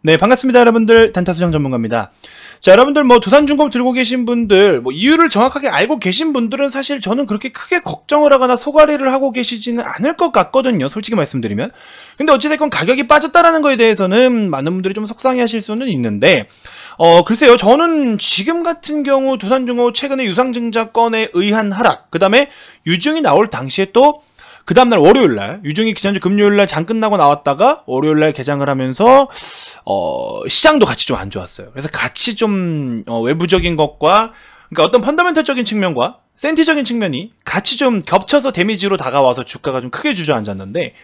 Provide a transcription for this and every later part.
네, 반갑습니다, 여러분들. 단타수정 전문가입니다. 자, 여러분들 뭐 두산중공 들고 계신 분들, 뭐 이유를 정확하게 알고 계신 분들은 사실 저는 그렇게 크게 걱정을 하거나 소가리를 하고 계시지는 않을 것 같거든요. 솔직히 말씀드리면. 근데 어찌됐건 가격이 빠졌다라는 거에 대해서는 많은 분들이 좀 속상해 하실 수는 있는데, 어, 글쎄요. 저는 지금 같은 경우 두산중공 최근에 유상증자건에 의한 하락, 그 다음에 유증이 나올 당시에 또그 다음날 월요일날 유중익 지난주 금요일날 장 끝나고 나왔다가 월요일날 개장을 하면서 어 시장도 같이 좀 안 좋았어요. 그래서 같이 좀 어, 외부적인 것과 그러니까 어떤 펀더멘털적인 측면과 센티적인 측면이 같이 좀 겹쳐서 데미지로 다가와서 주가가 좀 크게 주저앉았는데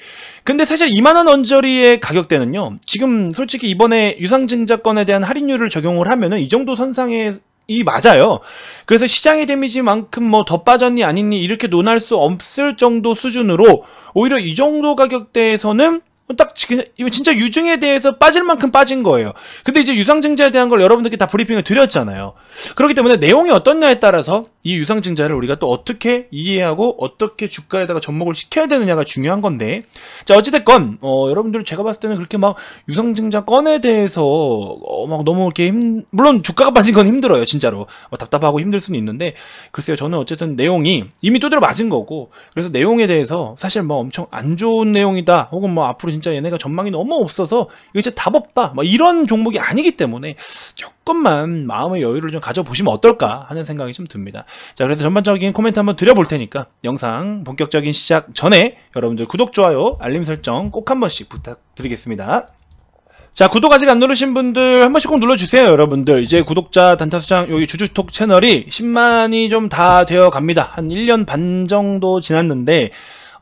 근데 사실 2만원 언저리의 가격대는요 지금 솔직히 이번에 유상증자권에 대한 할인율을 적용을 하면은 이 정도 선상에 이 맞아요. 그래서 시장의 데미지만큼 뭐 더 빠졌니 아니니 이렇게 논할 수 없을 정도 수준으로 오히려 이 정도 가격대에서는 딱 그냥 이거 진짜 유증에 대해서 빠질 만큼 빠진 거예요. 근데 이제 유상증자에 대한 걸 여러분들께 다 브리핑을 드렸잖아요. 그렇기 때문에 내용이 어떻냐에 따라서 이 유상증자를 우리가 또 어떻게 이해하고 어떻게 주가에다가 접목을 시켜야 되느냐가 중요한 건데 자 어찌됐건 어, 여러분들 제가 봤을 때는 그렇게 막 유상증자 건에 대해서 어, 막 너무 이렇게 힘 물론 주가가 빠진 건 힘들어요 진짜로 어, 답답하고 힘들 수는 있는데 글쎄요 저는 어쨌든 내용이 이미 두드려 맞은 거고 그래서 내용에 대해서 사실 뭐 엄청 안 좋은 내용이다 혹은 뭐 앞으로 진짜 얘네가 전망이 너무 없어서 이거 진짜 답 없다 막 이런 종목이 아니기 때문에 조금만 마음의 여유를 좀 가져보시면 어떨까 하는 생각이 좀 듭니다 자 그래서 전반적인 코멘트 한번 드려볼 테니까 영상 본격적인 시작 전에 여러분들 구독 좋아요 알림 설정 꼭 한 번씩 부탁드리겠습니다 자 구독 아직 안 누르신 분들 한 번씩 꼭 눌러주세요 여러분들 이제 구독자 단타수장 여기 주주톡 채널이 10만이 좀 다 되어 갑니다 한 1년 반 정도 지났는데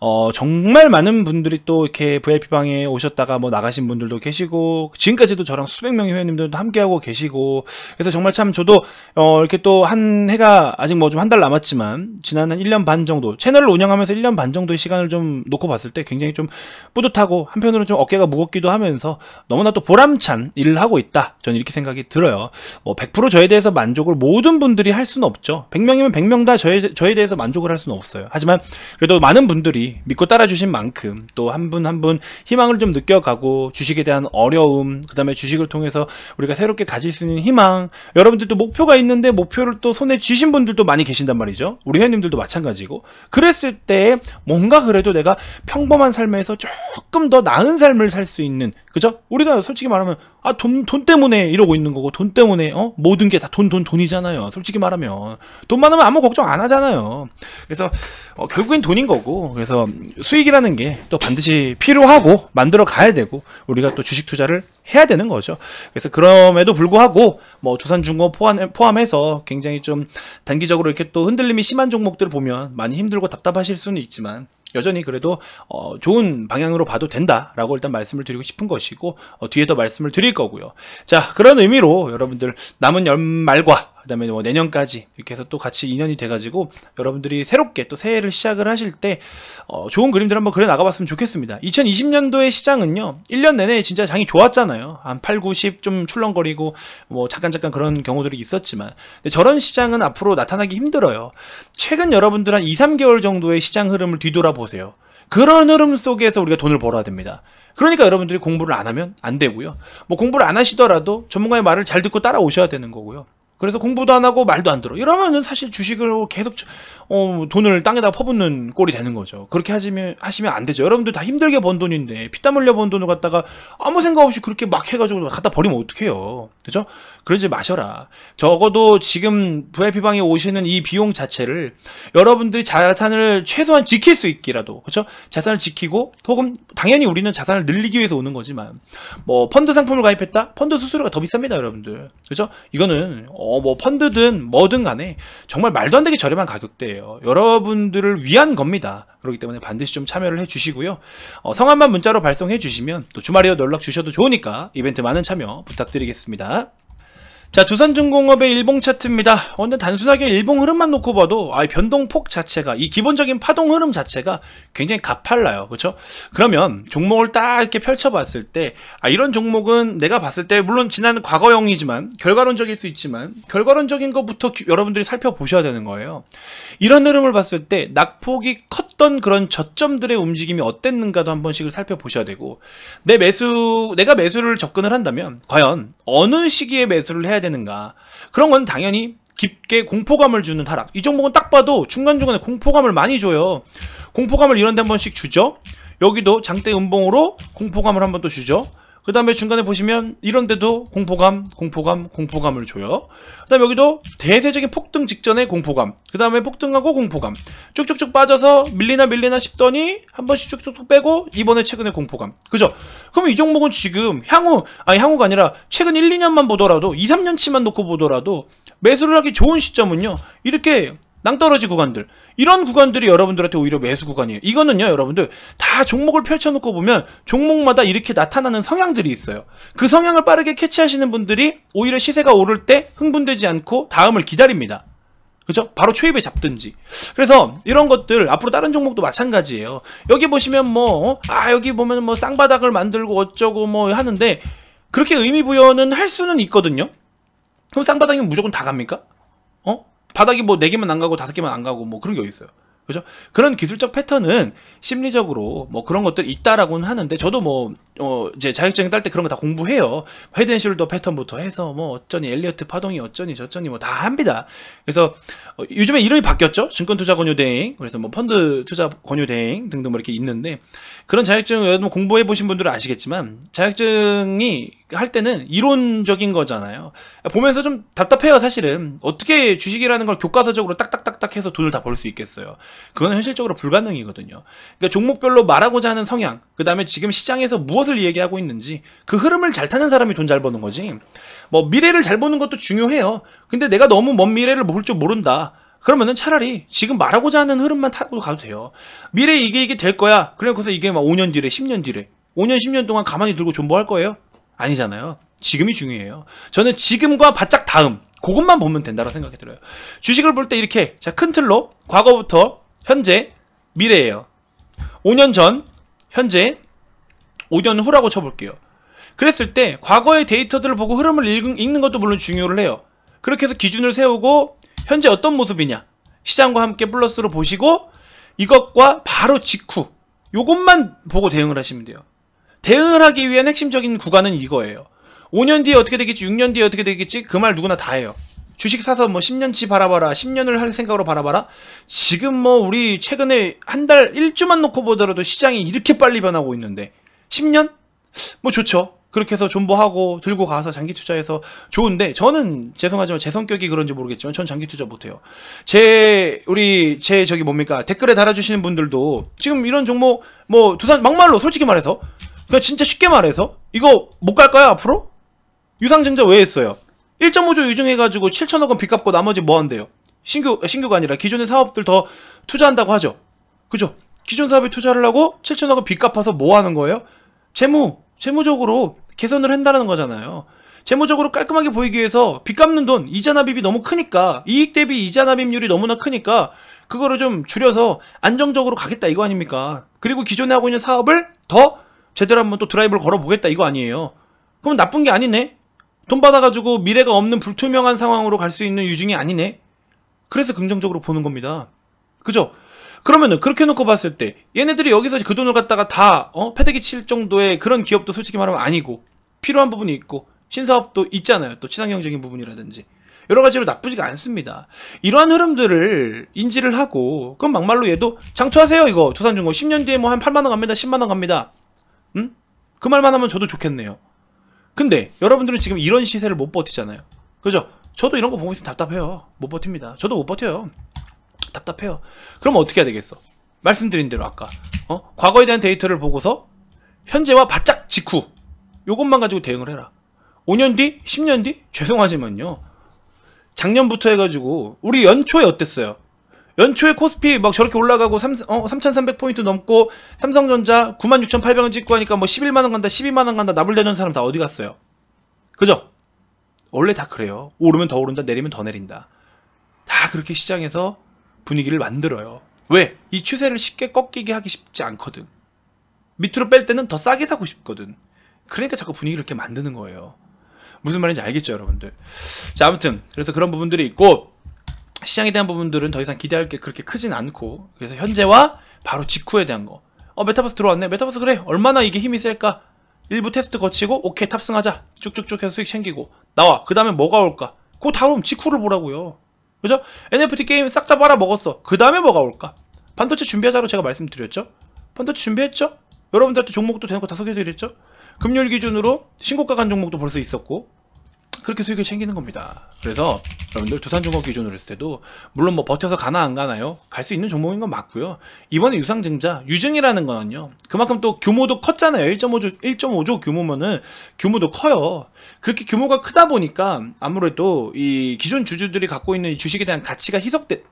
어, 정말 많은 분들이 또 이렇게 VIP방에 오셨다가 뭐 나가신 분들도 계시고, 지금까지도 저랑 수백 명의 회원님들도 함께하고 계시고, 그래서 정말 참 저도, 어, 이렇게 또 한 해가 아직 뭐 좀 한 달 남았지만, 지난 한 1년 반 정도, 채널을 운영하면서 1년 반 정도의 시간을 좀 놓고 봤을 때 굉장히 좀 뿌듯하고, 한편으로 좀 어깨가 무겁기도 하면서 너무나 또 보람찬 일을 하고 있다. 저는 이렇게 생각이 들어요. 뭐 100% 저에 대해서 만족을 모든 분들이 할 수는 없죠. 100명이면 100명 다 저에, 저에 대해서 만족을 할 수는 없어요. 하지만 그래도 많은 분들이 믿고 따라주신 만큼 또 한 분 한 분 희망을 좀 느껴가고 주식에 대한 어려움 그 다음에 주식을 통해서 우리가 새롭게 가질 수 있는 희망 여러분들도 목표가 있는데 목표를 또 손에 쥐신 분들도 많이 계신단 말이죠 우리 회원님들도 마찬가지고 그랬을 때 뭔가 그래도 내가 평범한 삶에서 조금 더 나은 삶을 살 수 있는 그죠? 우리가 솔직히 말하면 아, 돈, 돈 때문에 이러고 있는 거고, 돈 때문에, 어? 모든 게 다 돈, 돈, 돈이잖아요. 솔직히 말하면. 돈 많으면 아무 걱정 안 하잖아요. 그래서, 어, 결국엔 돈인 거고, 그래서 수익이라는 게 또 반드시 필요하고, 만들어 가야 되고, 우리가 또 주식 투자를 해야 되는 거죠. 그래서 그럼에도 불구하고, 뭐, 두산중공 포함, 해서 굉장히 좀 단기적으로 이렇게 또 흔들림이 심한 종목들을 보면 많이 힘들고 답답하실 수는 있지만, 여전히 그래도 어, 좋은 방향으로 봐도 된다라고 일단 말씀을 드리고 싶은 것이고 어, 뒤에 더 말씀을 드릴 거고요. 자 그런 의미로 여러분들 남은 연말과 그다음에 뭐 내년까지 이렇게 해서 또 같이 인연이 돼가지고 여러분들이 새롭게 또 새해를 시작을 하실 때 어, 좋은 그림들 한번 그려 나가봤으면 좋겠습니다. 2020년도의 시장은요, 1년 내내 진짜 장이 좋았잖아요. 한 8, 90좀 출렁거리고 뭐 잠깐 잠깐 그런 경우들이 있었지만 저런 시장은 앞으로 나타나기 힘들어요. 최근 여러분들 한 2, 3개월 정도의 시장 흐름을 뒤돌아보세요. 그런 흐름 속에서 우리가 돈을 벌어야 됩니다. 그러니까 여러분들이 공부를 안 하면 안 되고요. 뭐 공부를 안 하시더라도 전문가의 말을 잘 듣고 따라오셔야 되는 거고요. 그래서 공부도 안 하고 말도 안 들어. 이러면은 사실 주식으로 계속 어, 돈을 땅에다 퍼붓는 꼴이 되는 거죠. 그렇게 하시면 하시면 안 되죠. 여러분들 다 힘들게 번 돈인데 피땀 흘려 번 돈을 갖다가 아무 생각 없이 그렇게 막 해가지고 갖다 버리면 어떡해요. 그죠? 그러지 마셔라. 적어도 지금 VIP 방에 오시는 이 비용 자체를 여러분들이 자산을 최소한 지킬 수 있기라도 그렇죠? 자산을 지키고 혹은 당연히 우리는 자산을 늘리기 위해서 오는 거지만 뭐 펀드 상품을 가입했다 펀드 수수료가 더 비쌉니다 여러분들 그렇죠? 이거는 어, 어, 뭐 펀드든 뭐든 간에 정말 말도 안 되게 저렴한 가격대예요. 여러분들을 위한 겁니다. 그렇기 때문에 반드시 좀 참여를 해주시고요. 어, 성함만 문자로 발송해 주시면 또주말에 연락 주셔도 좋으니까 이벤트 많은 참여 부탁드리겠습니다. 자 두산중공업의 일봉 차트입니다. 오늘 단순하게 일봉 흐름만 놓고 봐도 아, 변동폭 자체가 이 기본적인 파동 흐름 자체가 굉장히 가팔라요. 그렇죠? 그러면 종목을 딱 이렇게 펼쳐봤을 때 아, 이런 종목은 내가 봤을 때 물론 지난 과거형이지만 결과론적일 수 있지만 결과론적인 것부터 여러분들이 살펴보셔야 되는 거예요. 이런 흐름을 봤을 때 낙폭이 컸던 그런 저점들의 움직임이 어땠는가도 한 번씩을 살펴보셔야 되고 내 매수 내가 매수를 접근을 한다면 과연 어느 시기에 매수를 해야 되는가 그런 건 당연히 깊게 공포감을 주는 타락 이 종목은 딱 봐도 중간중간에 공포감을 많이 줘요 공포감을 이런 데한 번씩 주죠 여기도 장대 음봉으로 공포감을 한번또 주죠 그 다음에 중간에 보시면 이런데도 공포감, 공포감, 공포감을 줘요. 그 다음에 여기도 대세적인 폭등 직전의 공포감. 그 다음에 폭등하고 공포감. 쭉쭉쭉 빠져서 밀리나 밀리나 싶더니 한 번씩 쭉쭉쭉 빼고 이번에 최근에 공포감. 그죠? 그럼이 종목은 지금 향후, 아니 향후가 아니라 최근 1, 2년만 보더라도 2, 3년치만 놓고 보더라도 매수를 하기 좋은 시점은요. 이렇게 낭떠러지 구간들 이런 구간들이 여러분들한테 오히려 매수 구간이에요 이거는요 여러분들 다 종목을 펼쳐놓고 보면 종목마다 이렇게 나타나는 성향들이 있어요 그 성향을 빠르게 캐치하시는 분들이 오히려 시세가 오를 때 흥분되지 않고 다음을 기다립니다 그죠? 바로 초입에 잡든지. 그래서 이런 것들 앞으로 다른 종목도 마찬가지예요. 여기 보시면 뭐, 아, 여기 보면 뭐 쌍바닥을 만들고 어쩌고 뭐 하는데 그렇게 의미 부여는 할 수는 있거든요. 그럼 쌍바닥이 무조건 다 갑니까? 어? 바닥이 뭐 4개만 안 가고 5개만 안 가고 뭐 그런 게 있어요. 그죠? 그런 기술적 패턴은 심리적으로 뭐 그런 것들 있다라고는 하는데 저도 뭐어 이제 자격증 딸 때 그런 거 다 공부해요. 헤드앤숄더 패턴부터 해서 뭐 어쩌니 엘리어트 파동이 어쩌니 저쩌니 뭐 다 합니다. 그래서 어, 요즘에 이름이 바뀌었죠. 증권투자권유대행. 그래서 뭐 펀드 투자 권유대행 등등 뭐 이렇게 있는데 그런 자격증 여러분 공부해 보신 분들은 아시겠지만 자격증이 할 때는 이론적인 거잖아요. 보면서 좀 답답해요, 사실은. 어떻게 주식이라는 걸 교과서적으로 딱딱딱딱 해서 돈을 다 벌 수 있겠어요. 그건 현실적으로 불가능이거든요. 그러니까 종목별로 말하고자 하는 성향, 그 다음에 지금 시장에서 무엇을 얘기하고 있는지 그 흐름을 잘 타는 사람이 돈 잘 버는 거지. 뭐 미래를 잘 보는 것도 중요해요. 근데 내가 너무 먼 미래를 볼 줄 모른다. 그러면은 차라리 지금 말하고자 하는 흐름만 타고 가도 돼요. 미래 이게 이게 될 거야. 그래 그래서 이게 막 5년 뒤래, 10년 뒤래. 5년, 10년 동안 가만히 들고 존버할 뭐 거예요? 아니잖아요. 지금이 중요해요. 저는 지금과 바짝 다음 그것만 보면 된다고 생각이 들어요. 주식을 볼 때 이렇게 자, 큰 틀로 과거부터 현재, 미래예요. 5년 전, 현재, 5년 후라고 쳐볼게요. 그랬을 때 과거의 데이터들을 보고 흐름을 읽는 것도 물론 중요를 해요. 그렇게 해서 기준을 세우고 현재 어떤 모습이냐 시장과 함께 플러스로 보시고 이것과 바로 직후 이것만 보고 대응을 하시면 돼요. 대응을 하기 위한 핵심적인 구간은 이거예요. 5년 뒤에 어떻게 되겠지, 6년 뒤에 어떻게 되겠지, 그 말 누구나 다 해요. 주식 사서 뭐 10년치 바라봐라, 10년을 할 생각으로 바라봐라. 지금 뭐 우리 최근에 한달 1주만 놓고 보더라도 시장이 이렇게 빨리 변하고 있는데, 10년? 뭐 좋죠. 그렇게 해서 존버하고 들고 가서 장기 투자해서 좋은데 저는 죄송하지만 제 성격이 그런지 모르겠지만 전 장기 투자 못해요. 제 우리 제 저기 뭡니까 댓글에 달아주시는 분들도 지금 이런 종목 뭐 두산 막말로 솔직히 말해서 그냥 진짜 쉽게 말해서 이거 못 갈까요 앞으로? 유상증자 왜 했어요? 1.5조 유증해가지고 7천억 원 빚 갚고 나머지 뭐 한대요? 신규 아, 신규가 아니라 기존의 사업들 더 투자한다고 하죠. 그죠? 기존 사업에 투자를 하고 7천억 원 빚 갚아서 뭐 하는 거예요? 재무 재무적으로 개선을 한다는 거잖아요. 재무적으로 깔끔하게 보이기 위해서 빚 갚는 돈, 이자 납입이 너무 크니까 이익 대비 이자 납입률이 너무나 크니까 그거를 좀 줄여서 안정적으로 가겠다 이거 아닙니까? 그리고 기존에 하고 있는 사업을 더 제대로 한번 또 드라이브를 걸어보겠다 이거 아니에요. 그럼 나쁜 게 아니네? 돈 받아가지고 미래가 없는 불투명한 상황으로 갈 수 있는 유증이 아니네? 그래서 긍정적으로 보는 겁니다. 그죠? 그러면은 그렇게 놓고 봤을 때 얘네들이 여기서 그 돈을 갖다가 다 어? 패대기 칠 정도의 그런 기업도 솔직히 말하면 아니고 필요한 부분이 있고 신사업도 있잖아요. 또 친환경적인 부분이라든지 여러 가지로 나쁘지가 않습니다. 이러한 흐름들을 인지를 하고 그럼 막말로 얘도 장투하세요 이거 조산중공 10년 뒤에 뭐 한 8만원 갑니다 10만원 갑니다 응? 그 말만 하면 저도 좋겠네요. 근데 여러분들은 지금 이런 시세를 못 버티잖아요. 그죠? 저도 이런 거 보고 있으면 답답해요. 못 버팁니다. 저도 못 버텨요. 답답해요. 그럼 어떻게 해야 되겠어? 말씀드린 대로 아까 어? 과거에 대한 데이터를 보고서 현재와 바짝 직후 요것만 가지고 대응을 해라. 5년 뒤, 10년 뒤? 죄송하지만요. 작년부터 해가지고 우리 연초에 어땠어요? 연초에 코스피 막 저렇게 올라가고 3, 어, 3,300포인트 넘고 삼성전자 96,800원 찍고 하니까 뭐 11만원 간다, 12만원 간다, 나불대는 사람 다 어디 갔어요? 그죠? 원래 다 그래요. 오르면 더 오른다, 내리면 더 내린다. 다 그렇게 시장에서 분위기를 만들어요. 왜? 이 추세를 쉽게 꺾이게 하기 쉽지 않거든. 밑으로 뺄 때는 더 싸게 사고 싶거든. 그러니까 자꾸 분위기를 이렇게 만드는 거예요. 무슨 말인지 알겠죠, 여러분들? 자, 아무튼 그래서 그런 부분들이 있고 시장에 대한 부분들은 더 이상 기대할 게 그렇게 크진 않고 그래서 현재와 바로 직후에 대한 거. 어, 메타버스 들어왔네. 메타버스 그래. 얼마나 이게 힘이 셀까? 일부 테스트 거치고 오케이 탑승하자. 쭉쭉쭉 해서 수익 챙기고 나와. 그 다음에 뭐가 올까? 그 다음 직후를 보라고요. 그죠? NFT 게임 싹 다 빨아먹었어. 그 다음에 뭐가 올까? 반도체 준비하자고 제가 말씀드렸죠? 반도체 준비했죠? 여러분들한테 종목도 대놓고 다 소개해드렸죠? 금요일 기준으로 신고가 간 종목도 벌써 있었고 그렇게 수익을 챙기는 겁니다. 그래서 여러분들 두산 종목 기준으로 했을 때도 물론 뭐 버텨서 가나 안 가나요? 갈 수 있는 종목인 건 맞고요. 이번에 유상증자 유증이라는 거는요. 그만큼 또 규모도 컸잖아요. 1.5조 1.5조 규모면은 규모도 커요. 그렇게 규모가 크다 보니까 아무래도 이 기존 주주들이 갖고 있는 이 주식에 대한 가치가 희석되,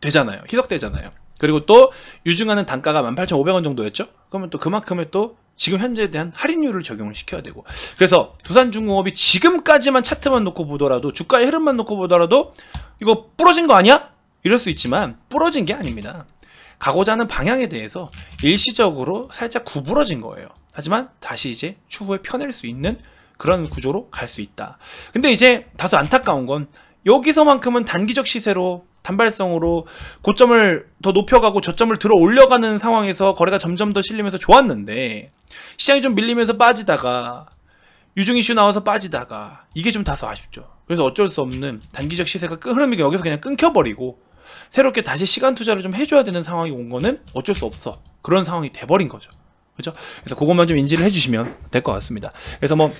되잖아요. 희석되잖아요. 그리고 또 유증하는 단가가 18,500원 정도였죠? 그러면 또 그만큼의 또 지금 현재에 대한 할인율을 적용을 시켜야 되고 그래서 두산중공업이 지금까지만 차트만 놓고 보더라도 주가의 흐름만 놓고 보더라도 이거 부러진 거 아니야? 이럴 수 있지만 부러진 게 아닙니다. 가고자 하는 방향에 대해서 일시적으로 살짝 구부러진 거예요. 하지만 다시 이제 추후에 펴낼 수 있는 그런 구조로 갈 수 있다. 근데 이제 다소 안타까운 건 여기서만큼은 단기적 시세로 단발성으로 고점을 더 높여가고 저점을 들어 올려가는 상황에서 거래가 점점 더 실리면서 좋았는데 시장이 좀 밀리면서 빠지다가 유중 이슈 나와서 빠지다가 이게 좀 다소 아쉽죠. 그래서 어쩔 수 없는 단기적 시세가 흐름이 여기서 그냥 끊겨버리고 새롭게 다시 시간 투자를 좀 해줘야 되는 상황이 온 거는 어쩔 수 없어. 그런 상황이 돼버린 거죠. 그죠? 그래서 그것만 좀 인지를 해주시면 될 것 같습니다. 그래서 뭐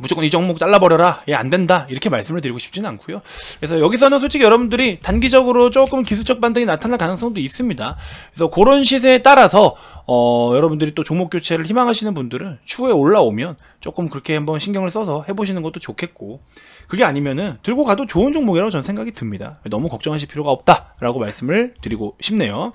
무조건 이 종목 잘라버려라 얘안 예, 된다 이렇게 말씀을 드리고 싶진 않고요 그래서 여기서는 솔직히 여러분들이 단기적으로 조금 기술적 반등이 나타날 가능성도 있습니다 그래서 그런 시세에 따라서 어, 여러분들이 또 종목 교체를 희망하시는 분들은 추후에 올라오면 조금 그렇게 한번 신경을 써서 해보시는 것도 좋겠고 그게 아니면은 들고 가도 좋은 종목이라고 저는 생각이 듭니다. 너무 걱정하실 필요가 없다라고 말씀을 드리고 싶네요.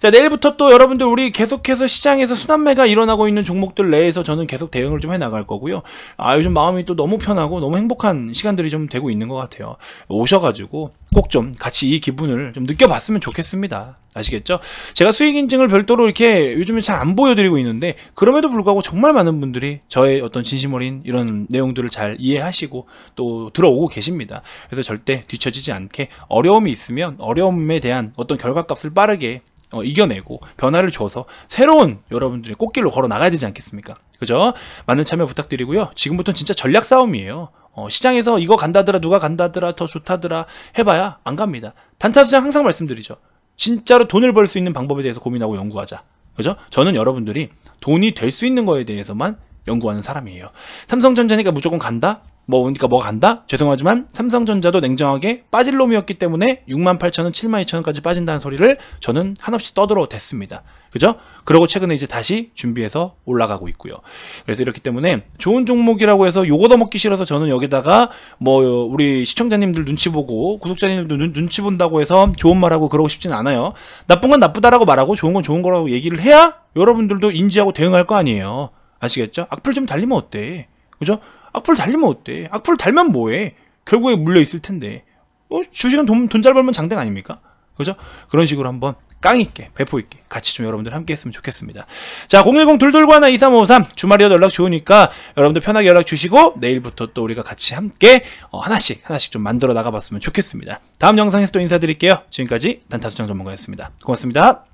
자, 내일부터 또 여러분들 우리 계속해서 시장에서 순환매가 일어나고 있는 종목들 내에서 저는 계속 대응을 좀 해 나갈 거고요. 아, 요즘 마음이 또 너무 편하고 너무 행복한 시간들이 좀 되고 있는 것 같아요. 오셔가지고 꼭 좀 같이 이 기분을 좀 느껴봤으면 좋겠습니다. 아시겠죠? 제가 수익 인증을 별도로 이렇게 요즘에 잘 안 보여드리고 있는데 그럼에도 불구하고 정말 많은 분들이 저의 어떤 진심 어린 이런 내용들을 잘 이해하시고 또 들어오고 계십니다. 그래서 절대 뒤처지지 않게 어려움이 있으면 어려움에 대한 어떤 결과값을 빠르게 어, 이겨내고 변화를 줘서 새로운 여러분들의 꽃길로 걸어 나가야 되지 않겠습니까? 그죠? 많은 참여 부탁드리고요. 지금부터는 진짜 전략 싸움이에요. 어, 시장에서 이거 간다더라 누가 간다더라 더 좋다더라 해봐야 안 갑니다. 단타수장 항상 말씀드리죠. 진짜로 돈을 벌 수 있는 방법에 대해서 고민하고 연구하자. 그죠? 저는 여러분들이 돈이 될 수 있는 거에 대해서만 연구하는 사람이에요. 삼성전자니까 무조건 간다? 뭐그니까뭐 간다? 죄송하지만 삼성전자도 냉정하게 빠질 놈이었기 때문에 68,000원, 72,000원까지 빠진다는 소리를 저는 한없이 떠들어 댔습니다. 그죠? 그러고 최근에 이제 다시 준비해서 올라가고 있고요. 그래서 이렇기 때문에 좋은 종목이라고 해서 요거도 먹기 싫어서 저는 여기다가 뭐 우리 시청자님들 눈치 보고 구독자님들 눈, 눈치 본다고 해서 좋은 말하고 그러고 싶진 않아요. 나쁜 건 나쁘다라고 말하고 좋은 건 좋은 거라고 얘기를 해야 여러분들도 인지하고 대응할 거 아니에요. 아시겠죠? 악플 좀 달리면 어때? 그죠? 악플 달리면 어때? 악플 달면 뭐해? 결국에 물려 있을 텐데. 어, 주식은 돈, 돈 잘 벌면 장땡 아닙니까? 그죠? 그런 식으로 한번 깡 있게, 배포 있게 같이 좀 여러분들 함께 했으면 좋겠습니다. 자, 010-221-2353 주말이어도 연락 좋으니까 여러분들 편하게 연락 주시고 내일부터 또 우리가 같이 함께 어, 하나씩 하나씩 좀 만들어 나가봤으면 좋겠습니다. 다음 영상에서 또 인사드릴게요. 지금까지 단타수정 전문가였습니다. 고맙습니다.